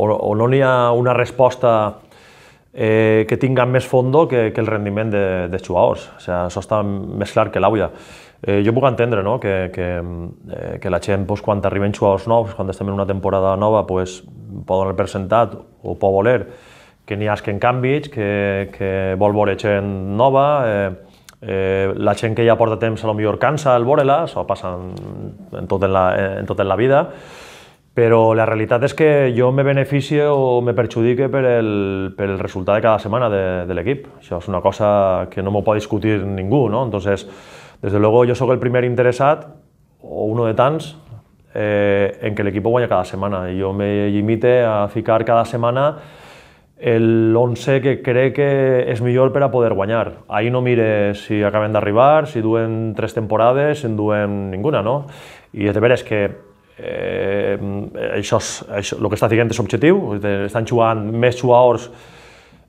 o, o no hi ha una resposta eh, que tinga més fondo que, que el rendiment de, de jugadors. O sigui, això està més clar que l'aulla. Eh, jo puc entendre no? que, que, eh, que la gent, pues, quan arriben jugadors nous, quan estem en una temporada nova, pues, poden haver presentat o pot voler que n'hi hagi en canvis, que, que vol veure gent nova, eh, eh, la gent que ja porta temps a lo millor cansa el veure-la, això passa en, en, tot en, la, en tot en la vida, però la realitat és que jo me beneficio o me perjudique per el, per el resultat de cada setmana de, de l'equip. Això és una cosa que no m'ho pot discutir ningú, no? Entonces, des de luego jo sóc el primer interessat, o uno de tants, eh, en que l'equip guanya cada setmana. Jo me limite a ficar cada setmana el 11 que crec que és millor per a poder guanyar. Ahí no mire si acaben d'arribar, si duen tres temporades, si en duen ninguna, no? I és de veres que Eh, això, és, això, el que està dient és objectiu, estan jugant més jugadors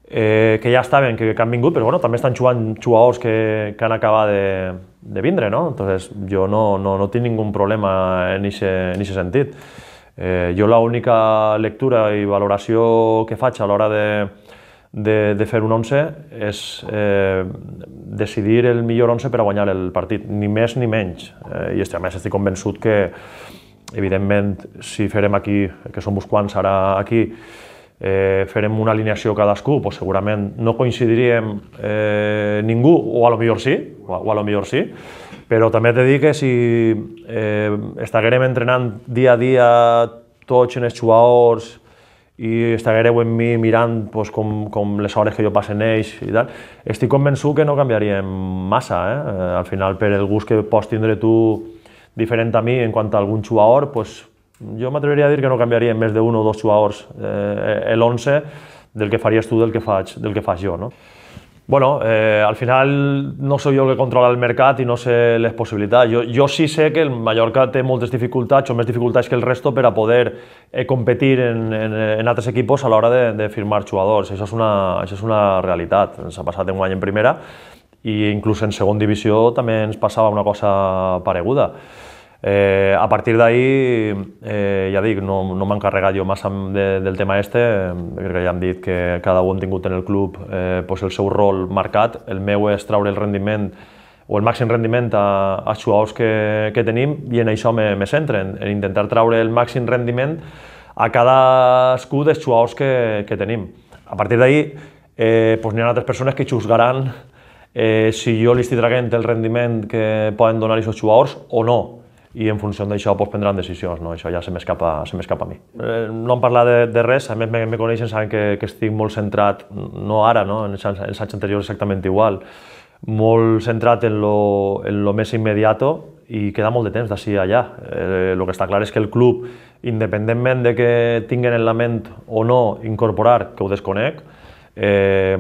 eh, que ja estaven, que, que han vingut, però bueno, també estan jugant jugadors que, que han acabat de, de vindre, no? Entonces, jo no, no, no tinc ningun problema en aquest sentit. Eh, jo l'única lectura i valoració que faig a l'hora de, de, de fer un 11 és eh, decidir el millor 11 per a guanyar el partit, ni més ni menys. Eh, I a més estic convençut que, Evidentment, si farem aquí, que som uns quants ara aquí, eh, farem una alineació cadascú, pues doncs segurament no coincidiríem eh, ningú, o a lo millor sí, o a, o a lo millor sí, però també t'he de dir que si eh, estiguérem entrenant dia a dia tots en els jugadors i estiguéreu en mi mirant pues, doncs, com, com les hores que jo passen ells i tal, estic convençut que no canviaríem massa, eh? al final per el gust que pots tindre tu diferent a mi en quant a algun jugador, pues jo m'atreviria a dir que no canviaria més d'un o dos jugadors eh, el 11 del que faries tu del que faig, del que faig jo. No? Bueno, eh, al final no sóc jo el que controla el mercat i no sé les possibilitats. Jo, jo sí sé que el Mallorca té moltes dificultats o més dificultats que el resto per a poder eh, competir en, en, en altres equips a l'hora de, de firmar jugadors. Això és, una, això és una realitat. Ens ha passat un any en primera i inclús en segon divisió també ens passava una cosa pareguda. Eh, a partir d'ahir, eh, ja dic, no, no m'he encarregat jo massa de, del tema este, crec que ja hem dit que cada un hem tingut en el club eh, pues el seu rol marcat, el meu és traure el rendiment o el màxim rendiment a, a jugadors que, que tenim i en això me, me centre, en, intentar traure el màxim rendiment a cadascú dels jugadors que, que tenim. A partir d'ahir, eh, pues n'hi ha altres persones que juzgaran eh, si jo li estic traient el rendiment que poden donar aquests jugadors o no i en funció d'això doncs, prendran decisions, no? això ja se m'escapa a mi. Eh, no em parla de, de res, a més me, me coneixen, saben que, que estic molt centrat, no ara, no? en els anys, els anys anteriors exactament igual, molt centrat en lo, en lo més immediato i queda molt de temps d'ací a allà. El eh, lo que està clar és que el club, independentment de que tinguen en la ment o no incorporar, que ho desconec, eh,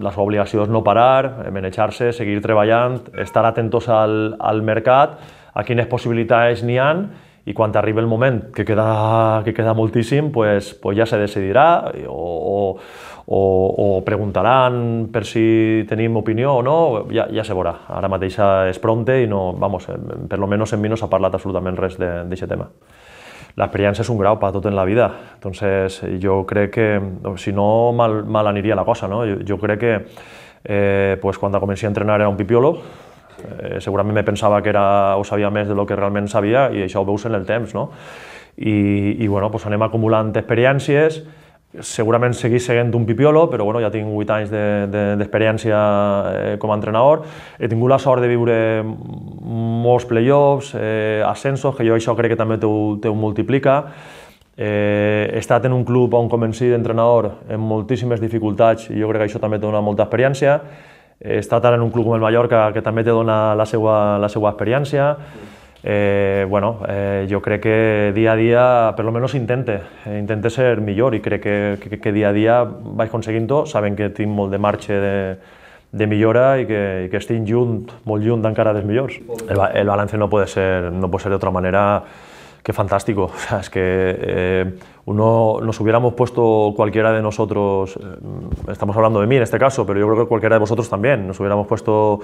la seva obligació és no parar, eh, manejar-se, seguir treballant, estar atentos al, al mercat a quines possibilitats n'hi han i quan arribi el moment, que queda, que queda moltíssim, pues, pues ja se decidirà o, o, o preguntaran per si tenim opinió o no, ja, ja se veurà. Ara mateix és prompte i no, vamos, per lo menos en mi no s'ha parlat absolutament res d'aquest tema. L'experiència és un grau per tot en la vida, entonces jo crec que, si no, mal, mal aniria la cosa, no? Jo, jo crec que eh, pues, quan comencí a entrenar era un pipiolo, Eh, segurament me pensava que era, o sabia més de lo que realment sabia i això ho veus en el temps, no? I, i bueno, pues anem acumulant experiències, segurament seguís seguint un pipiolo, però bueno, ja tinc 8 anys d'experiència de, de, eh, com a entrenador. He tingut la sort de viure molts playoffs, eh, ascensos, que jo això crec que també te ho, multiplica. Eh, he estat en un club on comencí d'entrenador amb moltíssimes dificultats i jo crec que això també té una molta experiència. Eh, estat ara en un club com el Mallorca que també te dona la seva, la seva experiència. Eh, bueno, eh, jo crec que dia a dia, per lo menos intente, eh, intente ser millor i crec que, que, que dia a dia vaig aconseguint tot, sabent que tinc molt de marxa de, de millora i que, i que estic junt, molt junt encara dels millors. El, el balance no pot ser, no pot ser d'altra manera Qué fantástico. es que eh, uno nos hubiéramos puesto cualquiera de nosotros, eh, estamos hablando de mí en este caso, pero yo creo que cualquiera de vosotros también, nos hubiéramos puesto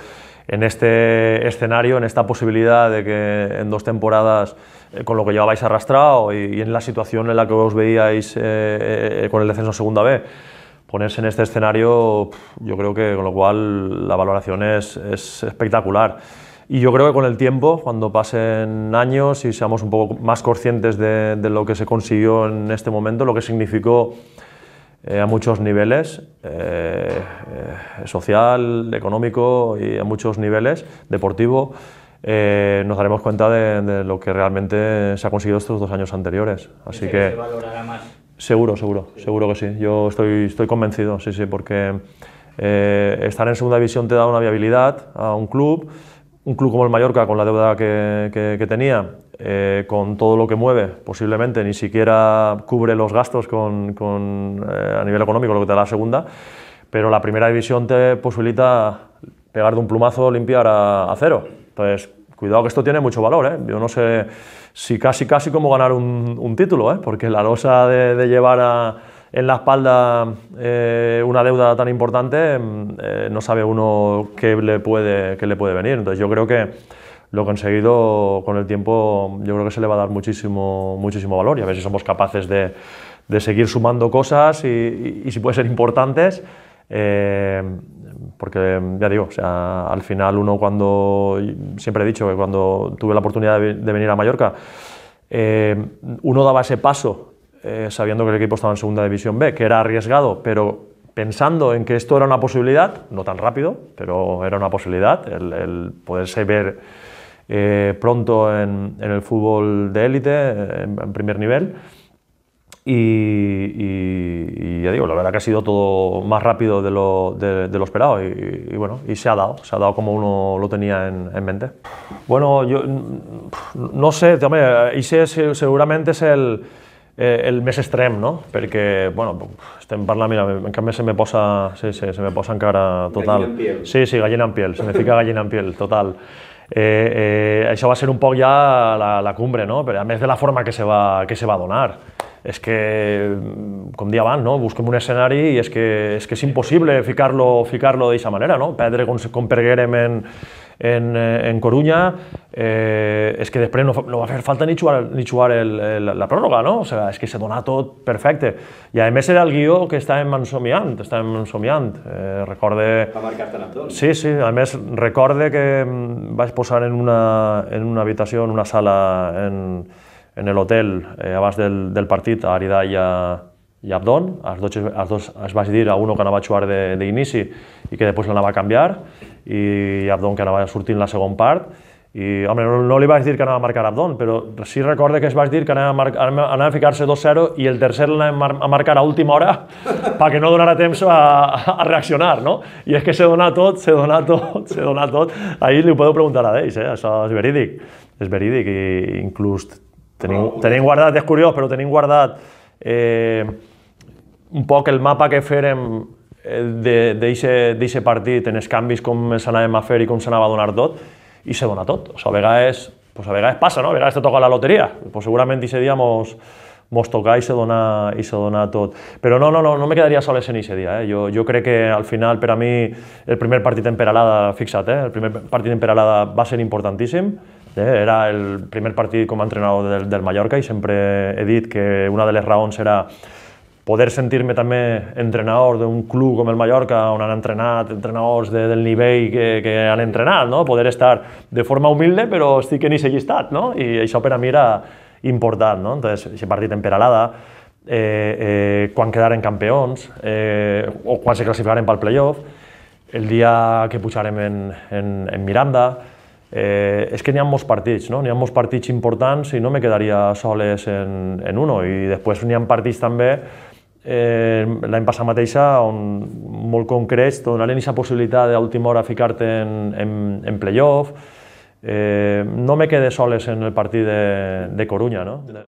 en este escenario, en esta posibilidad de que en dos temporadas, eh, con lo que llevabais arrastrado y, en la situación en la que os veíais con el descenso segunda B, ponerse en este escenario, yo creo que con lo cual la valoración es espectacular. Y yo creo que con el tiempo, cuando pasen años y seamos un poco más conscientes de, de lo que se consiguió en este momento, lo que significó eh, a muchos niveles, eh, eh, social, económico y a muchos niveles, deportivo, nos daremos cuenta de, lo que realmente se ha conseguido estos dos años anteriores. Así que... se valorará más. Seguro, seguro, seguro que sí. Yo estoy, estoy convencido, sí, sí, porque estar en segunda división te da una viabilidad a un club un club como el Mallorca, con la deuda que, que, tenía, eh, con todo lo que mueve, posiblemente ni siquiera cubre los gastos con, eh, a nivel económico, lo que te da la segunda, pero la primera división te posibilita pegar de un plumazo, limpiar a, cero. Entonces, cuidado que esto tiene mucho valor. ¿eh? Yo no sé si casi, casi como ganar un, título, porque la losa de, de llevar a en la espalda eh, una deuda tan importante, mm, eh, no sabe uno qué le, puede, le puede venir. Entonces yo creo que lo conseguido con el tiempo, yo creo que se le va a dar muchísimo, muchísimo valor y a ver si somos capaces de, seguir sumando cosas y, si puede ser importantes. Eh, porque ya digo, al final uno cuando, siempre he dicho que cuando tuve la oportunidad de, venir a Mallorca, uno daba ese paso eh, sabiendo que el equipo estaba en segunda división B, que era arriesgado, pero pensando en que esto era una posibilidad, no tan rápido, pero era una posibilidad, el, poderse ver eh, pronto en, el fútbol de élite, en, primer nivel. Y, ya digo, la verdad que ha sido todo más rápido de lo, esperado y, bueno, y se ha dado, se ha dado como uno lo tenía en, mente. Bueno, yo no sé, y sé seguramente es el eh, el més extrem, no? Perquè, bueno, estem parlant, mira, en canvi se me posa, sí, sí, se me posa encara total. Gallina en piel. Sí, sí, gallina en piel, se me fica gallina en piel, total. Eh, eh, això va ser un poc ja la, la cumbre, no? Però a més de la forma que se va, que se va donar és que, com dia abans, no? busquem un escenari i és que és, que és impossible ficar-lo ficar d'aquesta ficar manera, no? perdre com, com perguérem en, en, eh, en Coruña, eh, és que després no, no va fer falta ni jugar, ni jugar el, el, la pròrroga, no? O sigui, és que se dona tot perfecte. I a més era el guió que estàvem ensomiant, estàvem ensomiant. Eh, recorde... Va marcar-te Sí, sí, a més recorde que mm, vaig posar en una, en una habitació, en una sala, en, en l'hotel, eh, abans del, del partit, a Aridà i a, i Abdon, els dos, els dos es vaig dir a uno que anava a jugar d'inici i que després l'anava a canviar, i Abdon que anava sortint la segona part, i, home, no, no li vaig dir que anava a marcar Abdon, però sí recorda que es vaig dir que anava a, mar... anava a ficar-se 2-0 i el tercer l'anava a marcar a última hora perquè no donara temps a, a reaccionar, no? I és que se dona tot, se dona tot, se dona tot. Ahir li ho podeu preguntar a ells, eh? Això és verídic. És verídic i inclús tenim, tenim guardat, és curiós, però tenim guardat eh, un poc el mapa que fèrem eh, d'aquest partit, en els canvis, com s'anàvem a fer i com s'anava a donar tot, i se dona tot. O sigui, a vegades, pues a vegades passa, no? a vegades te toca la loteria. Pues segurament aquest dia mos, mos toca i se, dona, i se dona tot. Però no, no, no, no me quedaria sol en aquest dia. Eh? Jo, jo crec que al final, per a mi, el primer partit en Peralada, fixa't, eh? el primer partit en Peralada va ser importantíssim, eh? era el primer partit com a entrenador del, del Mallorca i sempre he dit que una de les raons era poder sentir-me també entrenador d'un club com el Mallorca, on han entrenat entrenadors de, del nivell que, que han entrenat, no? poder estar de forma humilde, però estic en aquest llistat, no? i això per a mi era important. No? Entonces, si partit en Peralada, eh, eh, quan quedaren campions, eh, o quan se classificaren pel playoff, el dia que pujarem en, en, en Miranda, Eh, és que n'hi ha molts partits, no? N'hi ha molts partits importants i no me quedaria soles en, en uno. I després n'hi ha partits també eh, l'any passat mateixa, on molt concrets, donaren aquesta possibilitat d'última hora ficar-te en, en, en playoff. Eh, no me quedé soles en el partit de, de Coruña, no?